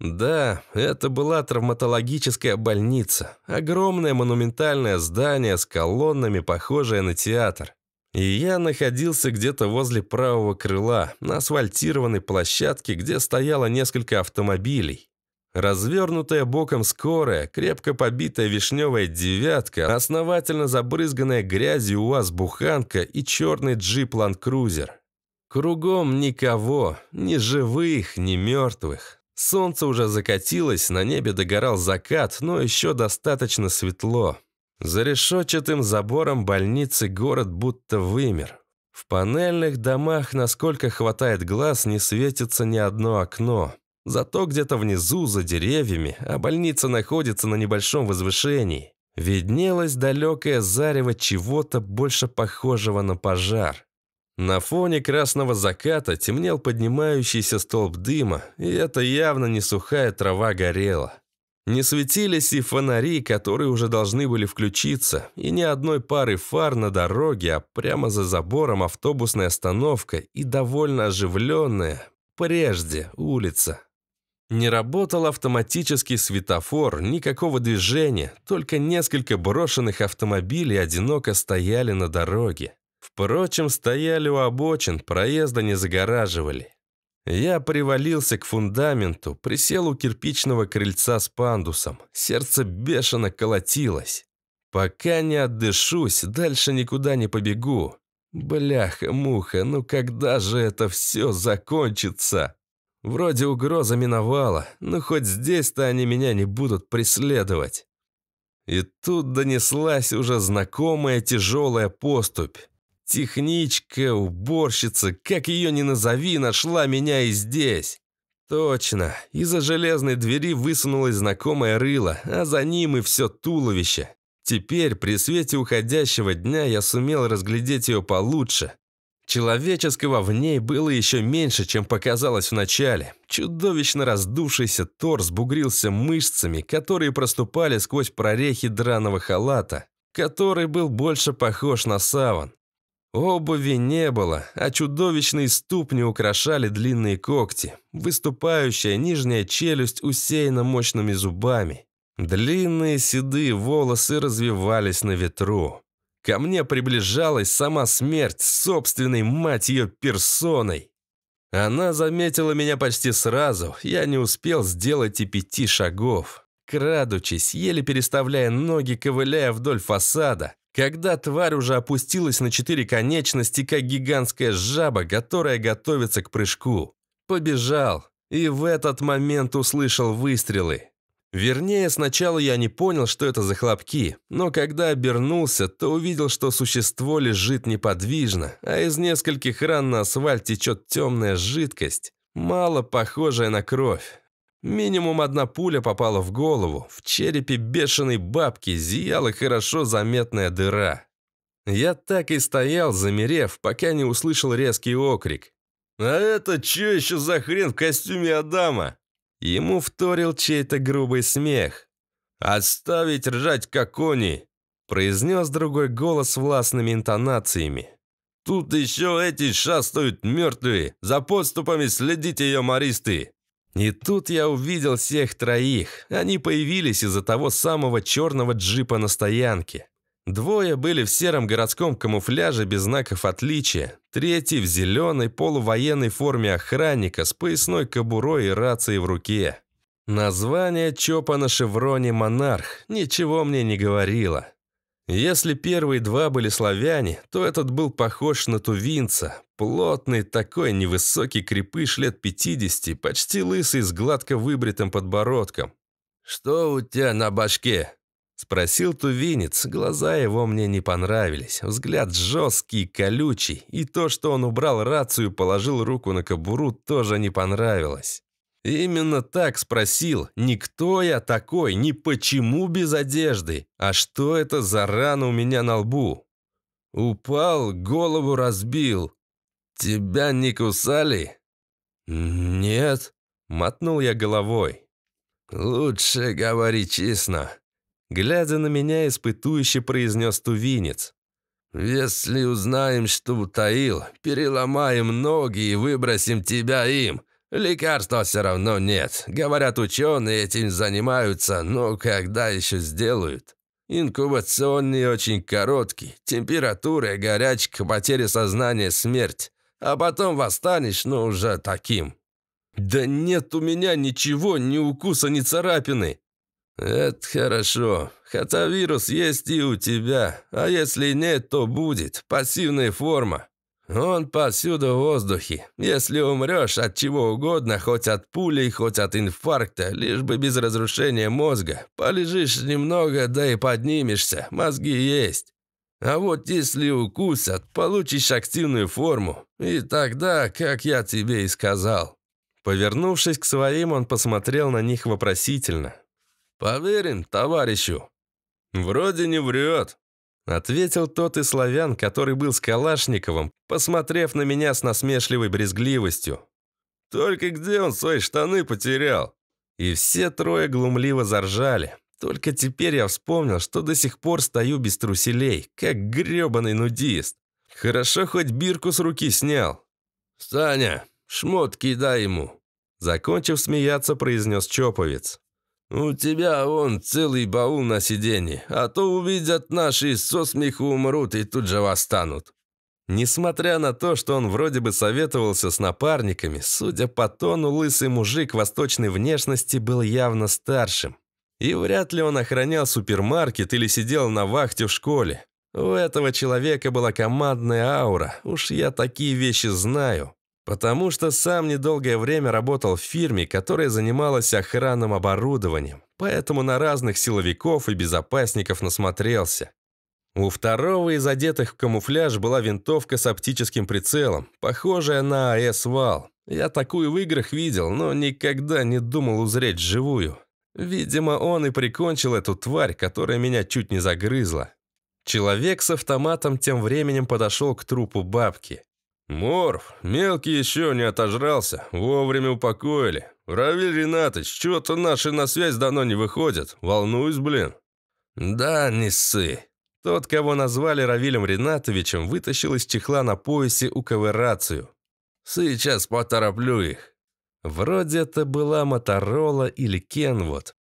Да, это была травматологическая больница. Огромное монументальное здание с колоннами, похожее на театр. И я находился где-то возле правого крыла, на асфальтированной площадке, где стояло несколько автомобилей. Развернутая боком скорая, крепко побитая вишневая девятка, основательно забрызганная грязью УАЗ-буханка и черный джип Ланд Крузер. Кругом никого, ни живых, ни мертвых. Солнце уже закатилось, на небе догорал закат, но еще достаточно светло. За решетчатым забором больницы город будто вымер. В панельных домах, насколько хватает глаз, не светится ни одно окно. Зато где-то внизу, за деревьями, а больница находится на небольшом возвышении, виднелось далекое зарево чего-то больше похожего на пожар. На фоне красного заката темнел поднимающийся столб дыма, и это явно не сухая трава горела. Не светились и фонари, которые уже должны были включиться, и ни одной пары фар на дороге, а прямо за забором автобусная остановка и довольно оживленная, прежде, улица. Не работал автоматический светофор, никакого движения, только несколько брошенных автомобилей одиноко стояли на дороге. Впрочем, стояли у обочин, проезда не загораживали. Я привалился к фундаменту, присел у кирпичного крыльца с пандусом. Сердце бешено колотилось. Пока не отдышусь, дальше никуда не побегу. Бляха-муха, ну когда же это все закончится? Вроде угроза миновала, но хоть здесь-то они меня не будут преследовать. И тут донеслась уже знакомая тяжелая поступь. Техничка, уборщица, как ее ни назови, нашла меня и здесь. Точно, из-за железной двери высунулась знакомая рыла, а за ним и все туловище. Теперь, при свете уходящего дня, я сумел разглядеть ее получше. Человеческого в ней было еще меньше, чем показалось вначале. Чудовищно раздувшийся торс бугрился мышцами, которые проступали сквозь прорехи драного халата, который был больше похож на саван. Обуви не было, а чудовищные ступни украшали длинные когти, выступающая нижняя челюсть усеяна мощными зубами. Длинные седые волосы развивались на ветру. Ко мне приближалась сама смерть, собственной мать ее персоной. Она заметила меня почти сразу, я не успел сделать и пяти шагов. Крадучись, еле переставляя ноги, ковыляя вдоль фасада, когда тварь уже опустилась на четыре конечности, как гигантская жаба, которая готовится к прыжку. Побежал. И в этот момент услышал выстрелы. Вернее, сначала я не понял, что это за хлопки, но когда обернулся, то увидел, что существо лежит неподвижно, а из нескольких ран на асфальт течет темная жидкость, мало похожая на кровь. Минимум одна пуля попала в голову. В черепе бешеной бабки зияла хорошо заметная дыра. Я так и стоял, замерев, пока не услышал резкий окрик. «А это чё еще за хрен в костюме Адама?» Ему вторил чей-то грубый смех. Оставить ржать, как они!» произнес другой голос властными интонациями. «Тут еще эти шастают мертвые! За подступами следите, ее маристы!» И тут я увидел всех троих. Они появились из-за того самого черного джипа на стоянке. Двое были в сером городском камуфляже без знаков отличия, третий в зеленой полувоенной форме охранника с поясной кобурой и рацией в руке. Название ЧОПа на шевроне «Монарх» ничего мне не говорило. Если первые два были славяне, то этот был похож на тувинца, Плотный, такой невысокий крепыш лет 50, почти лысый, с гладко выбритым подбородком. «Что у тебя на башке?» Спросил тувинец, глаза его мне не понравились, взгляд жесткий, колючий, и то, что он убрал рацию и положил руку на кобуру, тоже не понравилось. Именно так спросил, не кто я такой, не почему без одежды, а что это за рана у меня на лбу. Упал, голову разбил, «Тебя не кусали?» «Нет», — мотнул я головой. «Лучше говори честно», — глядя на меня, испытующе произнес тувинец. «Если узнаем, что утаил, переломаем ноги и выбросим тебя им. Лекарства все равно нет. Говорят, ученые этим занимаются, но когда еще сделают?» Инкубационный очень короткий. Температура, горячка, потеря сознания, смерть а потом восстанешь, но уже таким». «Да нет у меня ничего, ни укуса, ни царапины». «Это хорошо. Хотя вирус есть и у тебя, а если нет, то будет. Пассивная форма. Он повсюду в воздухе. Если умрешь от чего угодно, хоть от пули, хоть от инфаркта, лишь бы без разрушения мозга, полежишь немного, да и поднимешься, мозги есть. А вот если укусят, получишь активную форму. И тогда, как я тебе и сказал». Повернувшись к своим, он посмотрел на них вопросительно. Поверим, товарищу?» «Вроде не врет», — ответил тот и славян, который был с Калашниковым, посмотрев на меня с насмешливой брезгливостью. «Только где он свои штаны потерял?» И все трое глумливо заржали. Только теперь я вспомнил, что до сих пор стою без труселей, как грёбаный нудист. Хорошо хоть бирку с руки снял. «Саня, шмотки дай ему!» Закончив смеяться, произнес Чоповец. «У тебя вон целый баул на сиденье, а то увидят наши, со смеху умрут и тут же восстанут». Несмотря на то, что он вроде бы советовался с напарниками, судя по тону, лысый мужик восточной внешности был явно старшим. И вряд ли он охранял супермаркет или сидел на вахте в школе. У этого человека была командная аура, уж я такие вещи знаю. Потому что сам недолгое время работал в фирме, которая занималась охранным оборудованием, поэтому на разных силовиков и безопасников насмотрелся. У второго из одетых в камуфляж была винтовка с оптическим прицелом, похожая на АЭС-вал. Я такую в играх видел, но никогда не думал узреть живую. Видимо, он и прикончил эту тварь, которая меня чуть не загрызла. Человек с автоматом тем временем подошел к трупу бабки. «Морф, мелкий еще не отожрался, вовремя упокоили. Равиль Ринатович, чего-то наши на связь давно не выходят, волнуюсь, блин». «Да, не ссы». Тот, кого назвали Равилем Ринатовичем, вытащил из чехла на поясе уковы рацию. «Сейчас потороплю их». Вроде это была Моторола или Кенвуд.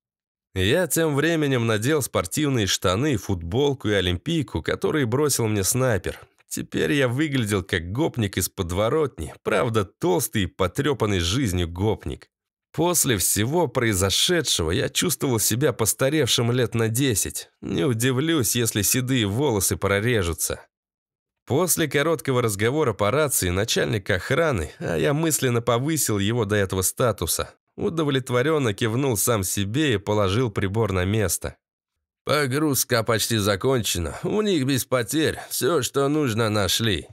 Я тем временем надел спортивные штаны, футболку и олимпийку, которые бросил мне снайпер. Теперь я выглядел как гопник из подворотни, правда толстый и потрепанный жизнью гопник. После всего произошедшего я чувствовал себя постаревшим лет на десять. Не удивлюсь, если седые волосы прорежутся. После короткого разговора по рации начальник охраны, а я мысленно повысил его до этого статуса, удовлетворенно кивнул сам себе и положил прибор на место. «Погрузка почти закончена. У них без потерь. Все, что нужно, нашли.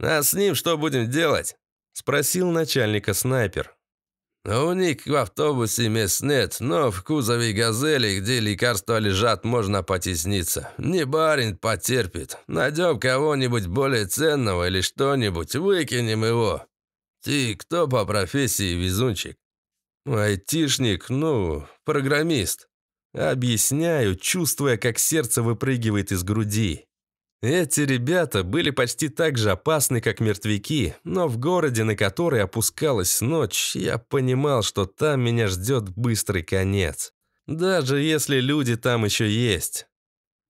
А с ним что будем делать?» – спросил начальника снайпер. У них в автобусе мест нет, но в кузове «Газели», где лекарства лежат, можно потесниться. Не барин потерпит. Найдем кого-нибудь более ценного или что-нибудь, выкинем его. Ты кто по профессии везунчик? Айтишник, ну, программист. Объясняю, чувствуя, как сердце выпрыгивает из груди. Эти ребята были почти так же опасны, как мертвяки, но в городе, на который опускалась ночь, я понимал, что там меня ждет быстрый конец. Даже если люди там еще есть.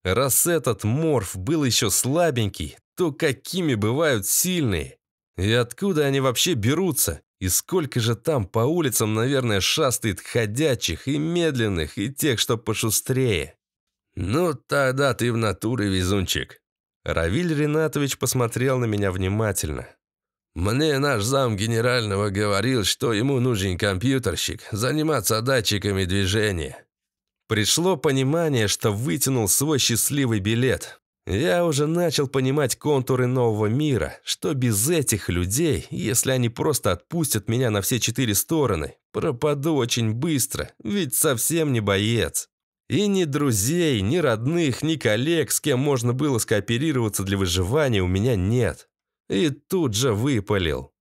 Раз этот морф был еще слабенький, то какими бывают сильные? И откуда они вообще берутся? И сколько же там по улицам, наверное, шастает ходячих и медленных, и тех, что пошустрее? Ну, тогда ты в натуре везунчик, Равиль Ренатович посмотрел на меня внимательно. «Мне наш зам генерального говорил, что ему нужен компьютерщик, заниматься датчиками движения». Пришло понимание, что вытянул свой счастливый билет. Я уже начал понимать контуры нового мира, что без этих людей, если они просто отпустят меня на все четыре стороны, пропаду очень быстро, ведь совсем не боец. И ни друзей, ни родных, ни коллег, с кем можно было скооперироваться для выживания, у меня нет. И тут же выпалил.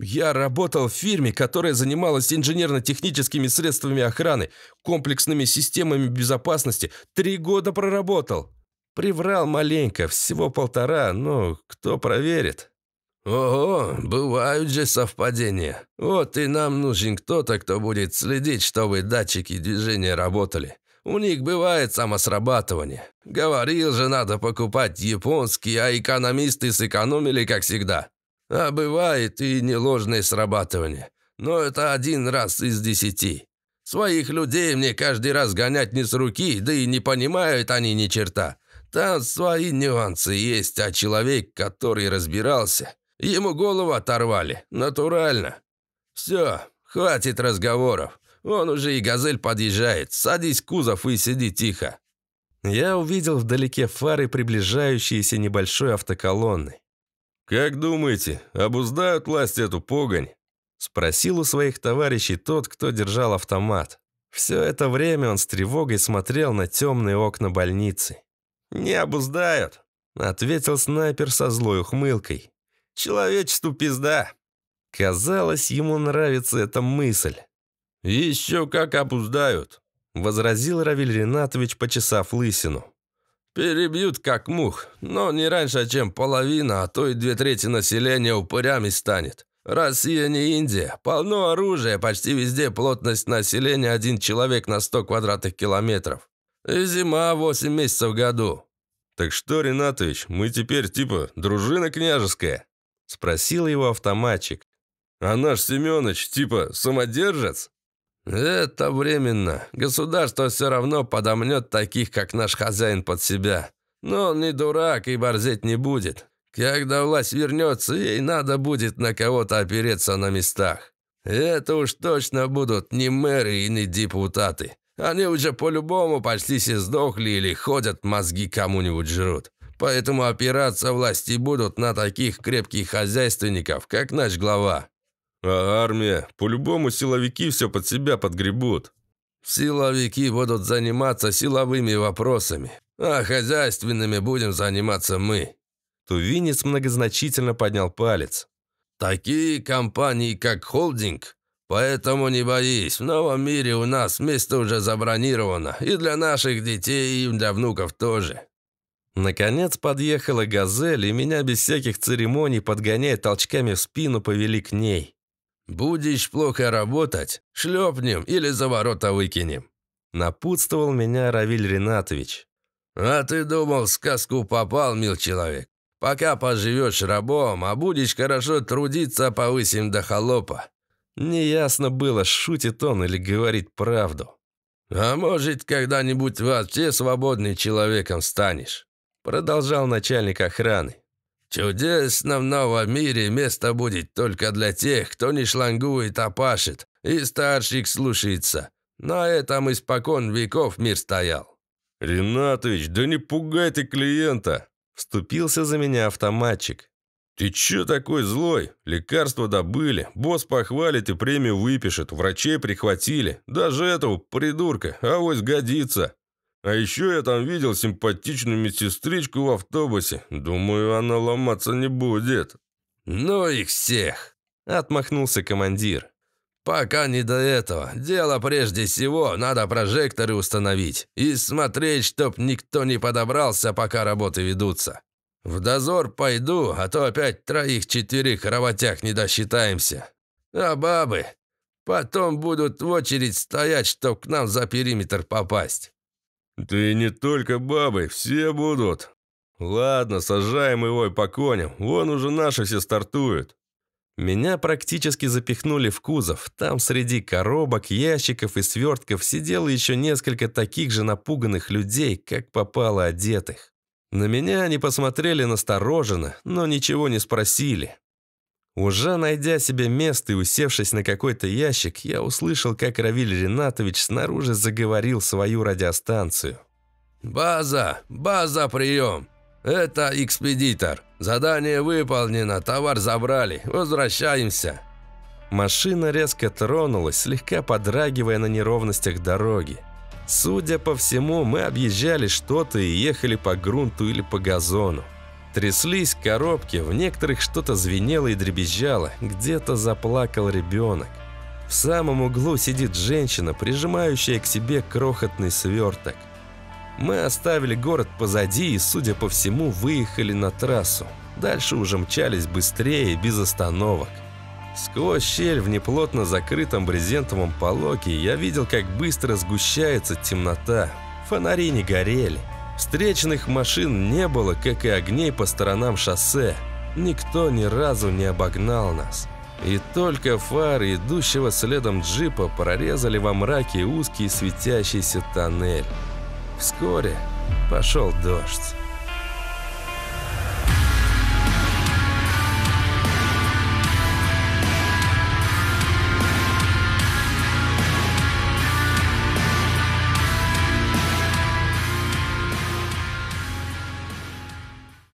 Я работал в фирме, которая занималась инженерно-техническими средствами охраны, комплексными системами безопасности. Три года проработал. Приврал маленько, всего полтора, но кто проверит? Ого, бывают же совпадения. Вот и нам нужен кто-то, кто будет следить, чтобы датчики движения работали. У них бывает самосрабатывание. Говорил же, надо покупать японские, а экономисты сэкономили, как всегда. А бывает и неложное срабатывание. Но это один раз из десяти. Своих людей мне каждый раз гонять не с руки, да и не понимают они ни черта. Там свои нюансы есть, а человек, который разбирался, ему голову оторвали, натурально. Все, хватит разговоров. Он уже и газель подъезжает. Садись, кузов, и сиди тихо». Я увидел вдалеке фары приближающиеся небольшой автоколонны. «Как думаете, обуздают власть эту погонь?» Спросил у своих товарищей тот, кто держал автомат. Все это время он с тревогой смотрел на темные окна больницы. «Не обуздают», — ответил снайпер со злой ухмылкой. «Человечеству пизда». Казалось, ему нравится эта мысль. «Еще как обуздают», — возразил Равиль Ренатович, почесав лысину. «Перебьют как мух, но не раньше, чем половина, а то и две трети населения упырями станет. Россия не Индия. Полно оружия, почти везде плотность населения один человек на 100 квадратных километров. И зима 8 месяцев в году». «Так что, Ренатович, мы теперь типа дружина княжеская?» – спросил его автоматчик. «А наш Семёныч типа самодержец?» «Это временно. Государство все равно подомнет таких, как наш хозяин под себя. Но он не дурак и борзеть не будет. Когда власть вернется, ей надо будет на кого-то опереться на местах. Это уж точно будут не мэры и не депутаты. Они уже по-любому почти все сдохли или ходят, мозги кому-нибудь жрут. Поэтому опираться власти будут на таких крепких хозяйственников, как наш глава. А армия? По-любому силовики все под себя подгребут. Силовики будут заниматься силовыми вопросами, а хозяйственными будем заниматься мы. Тувинец многозначительно поднял палец. Такие компании, как холдинг, поэтому не боись, в новом мире у нас место уже забронировано, и для наших детей, и для внуков тоже. Наконец подъехала «Газель», и меня без всяких церемоний, подгоняя толчками в спину, повели к ней. «Будешь плохо работать, шлепнем или за ворота выкинем», – напутствовал меня Равиль Ринатович. «А ты думал, в сказку попал, мил человек? Пока поживешь рабом, а будешь хорошо трудиться, повысим до холопа». Неясно было, шутит он или говорит правду. «А может, когда-нибудь вообще свободным человеком станешь?» Продолжал начальник охраны. Чудесно в новом мире место будет только для тех, кто не шлангует, а пашет, и старших слушается. На этом испокон веков мир стоял». «Ринатович, да не пугай ты клиента!» Вступился за меня автоматчик. «Ты чё такой злой? Лекарства добыли, босс похвалит и премию выпишет, врачей прихватили. Даже этого придурка, авось годится!» А еще я там видел симпатичную медсестричку в автобусе. Думаю, она ломаться не будет». «Ну их всех!» – отмахнулся командир. «Пока не до этого. Дело прежде всего, надо прожекторы установить и смотреть, чтоб никто не подобрался, пока работы ведутся. В дозор пойду, а то опять троих-четверых работяг не досчитаемся. А бабы? Потом будут в очередь стоять, чтоб к нам за периметр попасть». «Ты не только бабы, все будут!» «Ладно, сажаем его и по коням, вон уже наши все стартуют!» Меня практически запихнули в кузов. Там среди коробок, ящиков и свертков сидело еще несколько таких же напуганных людей, как попало одетых. На меня они посмотрели настороженно, но ничего не спросили. Уже найдя себе место и усевшись на какой-то ящик, я услышал, как Равиль Ренатович снаружи заговорил свою радиостанцию. «База! База, прием! Это экспедитор! Задание выполнено, товар забрали, возвращаемся!» Машина резко тронулась, слегка подрагивая на неровностях дороги. Судя по всему, мы объезжали что-то и ехали по грунту или по газону. Тряслись коробки, в некоторых что-то звенело и дребезжало, где-то заплакал ребенок. В самом углу сидит женщина, прижимающая к себе крохотный сверток. Мы оставили город позади и, судя по всему, выехали на трассу. Дальше уже мчались быстрее, без остановок. Сквозь щель в неплотно закрытом брезентовом полоке я видел, как быстро сгущается темнота. Фонари не горели. Встречных машин не было, как и огней по сторонам шоссе. Никто ни разу не обогнал нас. И только фары идущего следом джипа прорезали во мраке узкий светящийся тоннель. Вскоре пошел дождь.